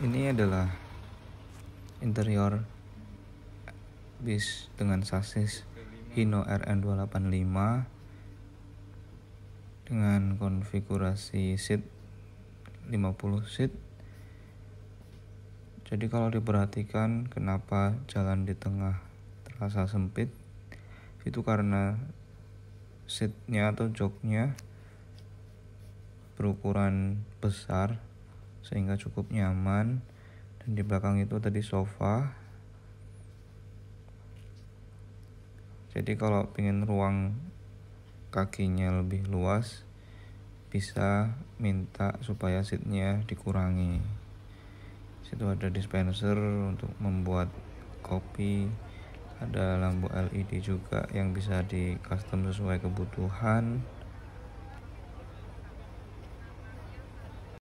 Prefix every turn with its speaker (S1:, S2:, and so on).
S1: ini adalah interior bis dengan sasis Hino RN285 dengan konfigurasi seat 50 seat jadi kalau diperhatikan kenapa jalan di tengah terasa sempit itu karena seatnya atau joknya berukuran besar sehingga cukup nyaman dan di belakang itu tadi sofa jadi kalau pengen ruang kakinya lebih luas bisa minta supaya seatnya dikurangi situ ada dispenser untuk membuat kopi ada lampu LED juga yang bisa di custom sesuai kebutuhan